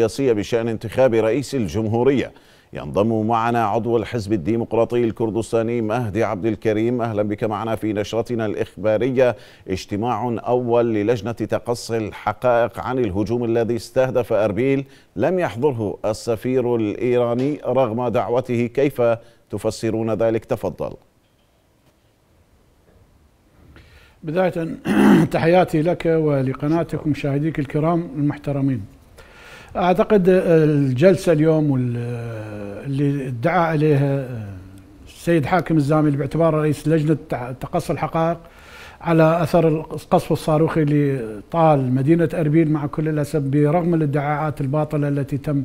السياسية بشأن انتخاب رئيس الجمهورية ينضم معنا عضو الحزب الديمقراطي الكردستاني مهدي عبد الكريم أهلا بك معنا في نشرتنا الإخبارية اجتماع أول للجنة تقصي الحقائق عن الهجوم الذي استهدف أربيل لم يحضره السفير الإيراني رغم دعوته كيف تفسرون ذلك تفضل بداية تحياتي لك ولقناتك ومشاهديك الكرام المحترمين اعتقد الجلسه اليوم اللي ادعى عليها السيد حاكم الزامل باعتباره رئيس لجنه تقصي الحقائق على اثر القصف الصاروخي اللي طال مدينه اربيل مع كل الاسف برغم الادعاءات الباطله التي تم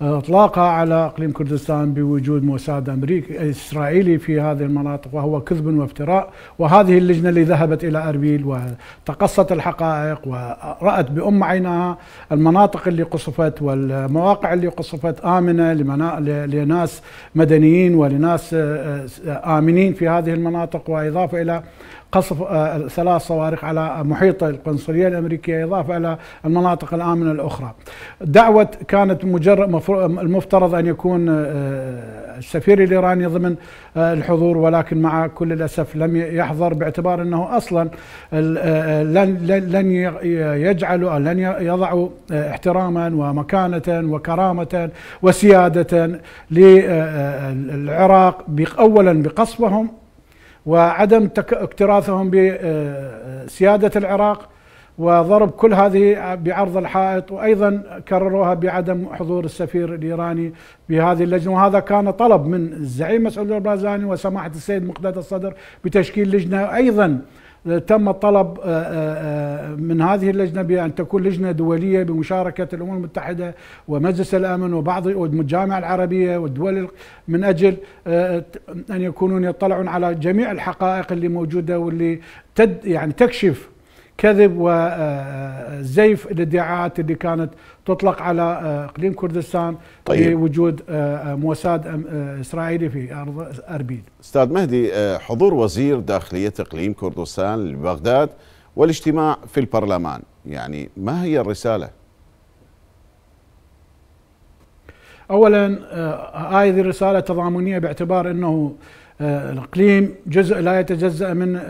اطلاقها على اقليم كردستان بوجود موساد امريكي اسرائيلي في هذه المناطق وهو كذب وافتراء وهذه اللجنه اللي ذهبت الى اربيل وتقصت الحقائق ورات بام عينها المناطق اللي قصفت والمواقع اللي قصفت امنه لناس مدنيين ولناس آه، امنين في هذه المناطق واضافه الى قصف آه، ثلاث صواريخ على محيط القنصلية الأمريكية إضافة إلى المناطق الآمنة الأخرى دعوة كانت مجرد المفترض أن يكون آه، السفير الإيراني ضمن آه، الحضور ولكن مع كل الأسف لم يحضر باعتبار أنه أصلا لن يجعلوا لن يضعوا احتراما ومكانة وكرامة وسيادة للعراق أولا بقصفهم وعدم اكتراثهم بسيادة آه، آه، العراق وضرب كل هذه بعرض الحائط وايضا كرروها بعدم حضور السفير الايراني بهذه اللجنه وهذا كان طلب من الزعيم مسعود البرازاني وسماحه السيد مقتدى الصدر بتشكيل لجنه ايضا تم طلب آه، آه، آه، من هذه اللجنه بان تكون لجنه دوليه بمشاركه الامم المتحده ومجلس الامن وبعض والجامعه العربيه والدول من اجل ان يكونون يطلعون على جميع الحقائق اللي موجوده واللي تد يعني تكشف كذب وزيف الادعاءات اللي كانت تطلق على اقليم آه، كردستان طيب. بوجود آه، آه، موساد اسرائيلي في ارض اربيل. استاذ مهدي حضور وزير داخليه اقليم كردستان لبغداد والاجتماع في البرلمان، يعني ما هي الرساله؟ اولا هذه الرساله تضامنيه باعتبار انه آه، الإقليم جزء لا يتجزأ من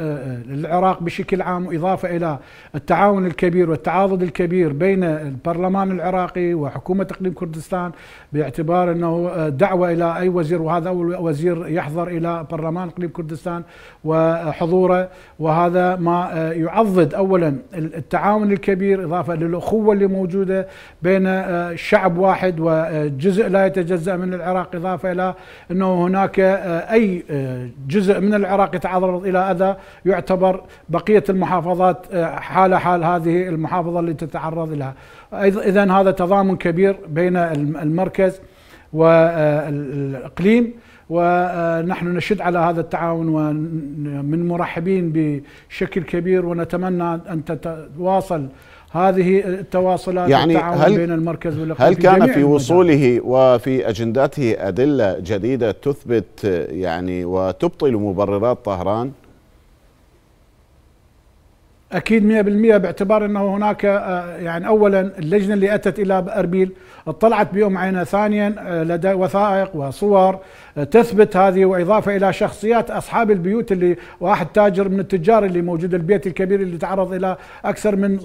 العراق آه، آه، بشكل عام إضافة إلى التعاون الكبير والتعاضد الكبير بين البرلمان العراقي وحكومة إقليم كردستان باعتبار أنه دعوة إلى أي وزير وهذا أول وزير يحضر إلى برلمان إقليم كردستان وحضوره وهذا ما يعضد أولا التعاون الكبير إضافة للأخوة اللي موجودة بين شعب واحد وجزء لا يتجزأ من العراق إضافة إلى أنه هناك أي جزء من العراق يتعرض الى اذى يعتبر بقيه المحافظات آه، حال حال هذه المحافظه اللي تتعرض لها اذا هذا تضامن كبير بين المركز والاقليم آه، ونحن آه، نشد على هذا التعاون ومن مرحبين بشكل كبير ونتمنى ان تتواصل هذه التواصلات يعني التعاون هل بين المركز والإقليم هل كان في, في وصوله وفي اجنداته أدلة جديدة تثبت يعني وتبطل مبررات طهران؟ أكيد 100% باعتبار أنه هناك آه، يعني أولا اللجنة اللي أتت إلى أربيل اطلعت بأم عينها ثانيا آه، لدى وثائق وصور آه، تثبت هذه وإضافة إلى شخصيات أصحاب البيوت اللي واحد تاجر من التجار اللي موجود البيت الكبير اللي تعرض إلى أكثر من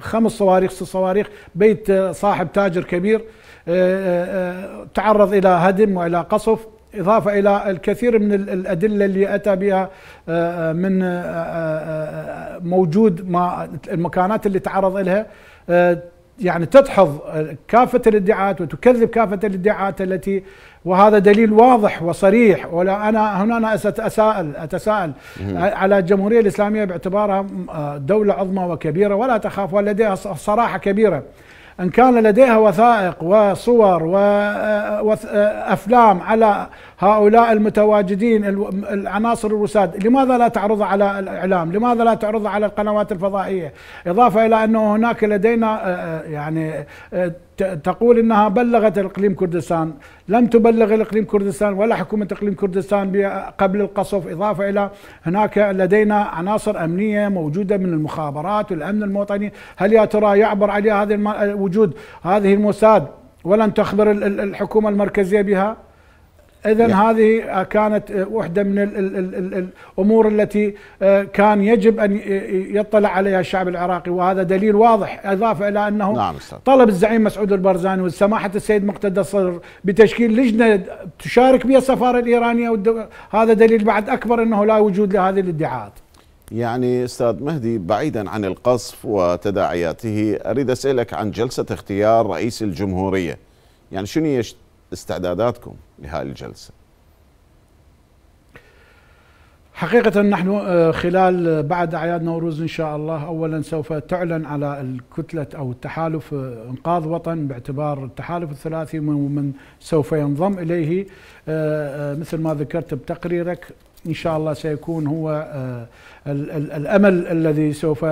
خمس صواريخ ست صواريخ بيت صاحب تاجر كبير تعرض إلى هدم وإلى قصف إضافة إلى الكثير من الأدلة اللي أتى بها من موجود ما المكانات اللي تعرض لها آه، يعني تدحض آه، كافة الادعاءات وتكذب كافة الادعاءات التي وهذا دليل واضح وصريح ولا أنا هنا أنا أتساءل أتساءل على الجمهورية الإسلامية باعتبارها آه، دولة عظمى وكبيرة ولا تخاف ولديها صراحة كبيرة إن كان لديها وثائق وصور وأفلام على هؤلاء المتواجدين العناصر الوساد لماذا لا تعرضها على الإعلام لماذا لا تعرضها على القنوات الفضائية إضافة إلى أنه هناك لدينا آه، آه، يعني آه، تقول انها بلغت الاقليم كردستان، لم تبلغ الاقليم كردستان ولا حكومه اقليم كردستان قبل القصف، اضافه الى هناك لدينا عناصر امنيه موجوده من المخابرات والامن الموطني، هل يا ترى يعبر عليها هذا وجود هذه الموساد ولن تخبر الحكومه المركزيه بها؟ اذا يعني. هذه آه, كانت آه, واحده من الـ الـ الـ الـ الامور التي آه, كان يجب ان يطلع عليها الشعب العراقي وهذا دليل واضح اضافه الى انه نعم طلب الزعيم مسعود البرزاني وسماحه السيد مقتدى الصدر بتشكيل لجنه تشارك بها السفاره الايرانيه هذا دليل بعد اكبر انه لا وجود لهذه الادعاءات يعني استاذ مهدي بعيدا عن القصف وتداعياته اريد اسالك عن جلسه اختيار رئيس الجمهوريه يعني شنو استعداداتكم لهذه الجلسه حقيقة نحن آه، خلال آه، بعد أعياد نوروز إن شاء الله أولا سوف تعلن على الكتلة أو التحالف آه، إنقاذ وطن باعتبار التحالف الثلاثي ومن سوف ينضم إليه مثل ما ذكرت بتقريرك إن شاء الله سيكون هو آه، الأمل الذي سوف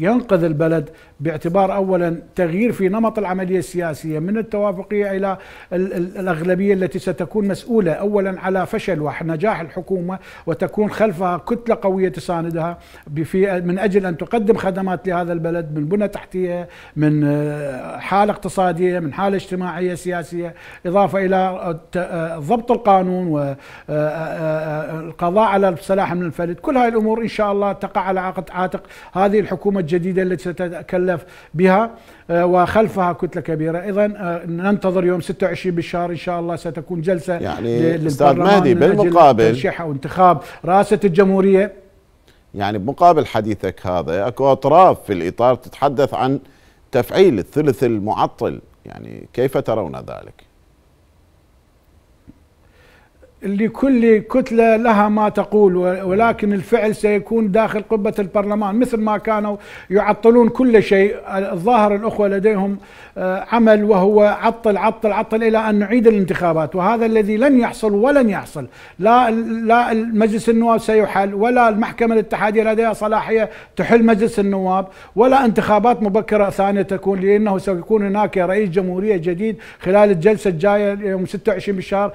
ينقذ البلد باعتبار أولا تغيير في نمط العملية السياسية من التوافقية إلى الأغلبية التي ستكون مسؤولة أولا على فشل ونجاح الحكومة وتكون خلفها كتلة قوية تساندها من أجل أن تقدم خدمات لهذا البلد من بنى تحتية من آه، حالة اقتصادية من حالة اجتماعية سياسية إضافة إلى آه، ضبط القانون و القضاء على الصلاح من الفلت كل هاي الأمور إن شاء الله تقع على عاتق هذه الحكومة الجديدة التي ستتكلف بها آه، وخلفها كتلة كبيرة أيضا آه، ننتظر يوم 26 بالشهر إن شاء الله ستكون جلسة يعني أستاذ مهدي بالمقابل أو انتخاب رئاسة الجمهورية يعني بمقابل حديثك هذا أكو أطراف في الإطار تتحدث عن تفعيل الثلث المعطل يعني كيف ترون ذلك؟ لكل كتلة لها ما تقول ولكن الفعل سيكون داخل قبة البرلمان مثل ما كانوا يعطلون كل شيء الظاهر الأخوة لديهم آه، عمل وهو عطل عطل عطل إلى أن نعيد الانتخابات وهذا الذي لن يحصل ولن يحصل لا, لا مجلس النواب سيحل ولا المحكمة الاتحادية لديها صلاحية تحل مجلس النواب ولا انتخابات مبكرة ثانية تكون لأنه سيكون هناك رئيس جمهورية جديد خلال الجلسة الجاية يوم 26 بالشهر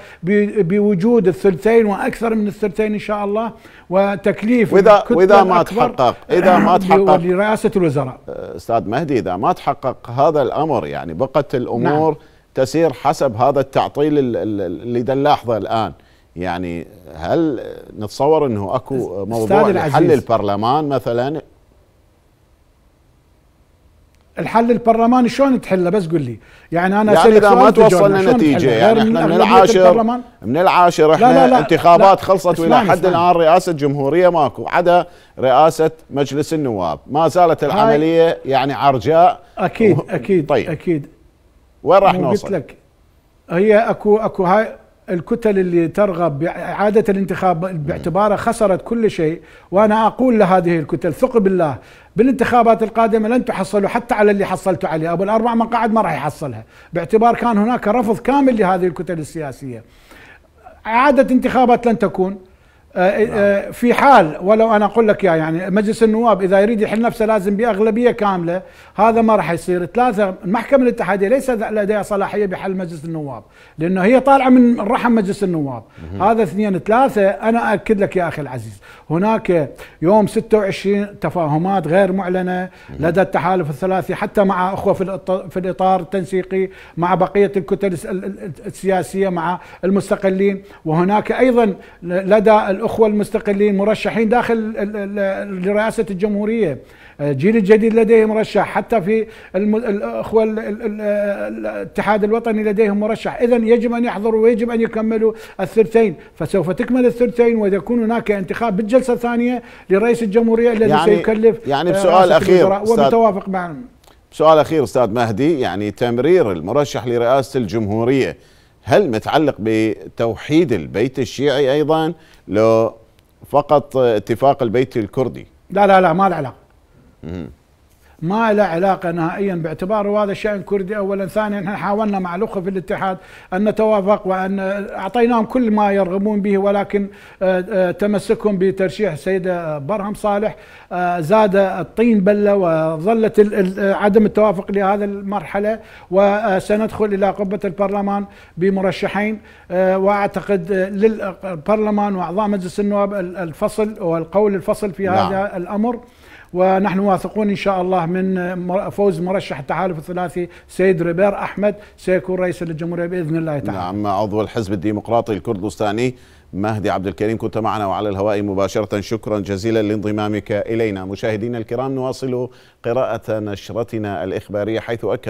بوجود وجود الثلثين واكثر من الثلثين ان شاء الله وتكليف واذا واذا ما تحقق اذا ما تحقق لرئاسه الوزراء أه، استاذ مهدي اذا ما تحقق هذا الامر يعني بقت الامور نعم. تسير حسب هذا التعطيل اللي نلاحظه الان يعني هل نتصور انه اكو موضوع حل البرلمان مثلا الحل البرلماني شلون تحله بس قول لي يعني انا يعني اذا ما توصلنا نتيجه يعني, يعني احنا من العاشر من العاشر احنا لا لا لا انتخابات لا خلصت والى حد الان رئاسه جمهوريه ماكو عدا رئاسه مجلس النواب ما زالت العمليه يعني عرجاء اكيد اكيد طيب اكيد وين راح نوصل؟ قلت لك هي اكو اكو هاي الكتل اللي ترغب بإعادة الانتخاب باعتبارها خسرت كل شيء وأنا أقول لهذه الكتل ثق بالله بالانتخابات القادمة لن تحصلوا حتى على اللي حصلتوا عليه أبو الأربع مقاعد ما راح يحصلها باعتبار كان هناك رفض كامل لهذه الكتل السياسية إعادة انتخابات لن تكون آه، آه، نعم. في حال ولو انا اقول لك يا يعني مجلس النواب اذا يريد يحل نفسه لازم باغلبيه كامله هذا ما راح يصير ثلاثه المحكمه الاتحاديه ليس لديها صلاحيه بحل مجلس النواب لانه هي طالعه من رحم مجلس النواب هذا اثنين ثلاثه انا اكد لك يا اخي العزيز هناك يوم 26 تفاهمات غير معلنه لدى التحالف الثلاثي حتى مع اخوه في في الاطار التنسيقي مع بقيه الكتل السياسيه مع المستقلين وهناك ايضا لدى الأخوة المستقلين مرشحين داخل لرئاسة الجمهورية الجيل آه، الجديد لديه مرشح حتى في الأخوة الاتحاد الوطني لديهم مرشح إذا يجب أن يحضروا ويجب أن يكملوا الثلثين فسوف تكمل الثلثين ويكون هناك انتخاب بالجلسة الثانية لرئيس الجمهورية الذي يعني سيكلف يعني آه، بسؤال أخير ومتوافق معهم سؤال أخير أستاذ مهدي يعني تمرير المرشح لرئاسة الجمهورية هل متعلق بتوحيد البيت الشيعي أيضا لو فقط اتفاق البيت الكردي لا لا لا ما له علاقة ما له علاقة نهائيا باعتباره هذا شأن كردي أولا ثانيا احنا حاولنا مع الأخوة في الاتحاد أن نتوافق وأن أعطيناهم كل ما يرغبون به ولكن آه، آه، تمسكهم بترشيح السيدة آه، برهم صالح زاد الطين بلة وظلت عدم التوافق لهذا المرحلة وسندخل إلى قبة البرلمان بمرشحين وأعتقد للبرلمان وأعضاء مجلس النواب الفصل والقول الفصل في نعم. هذا الأمر ونحن واثقون إن شاء الله من فوز مرشح التحالف الثلاثي سيد ريبير أحمد سيكون رئيسا للجمهورية بإذن الله تعالى نعم عضو الحزب الديمقراطي الكردستاني مهدي عبد الكريم كنت معنا وعلى الهواء مباشرة شكرا جزيلا لانضمامك إلينا مشاهدينا الكرام نواصل قراءة نشرتنا الإخبارية حيث أكد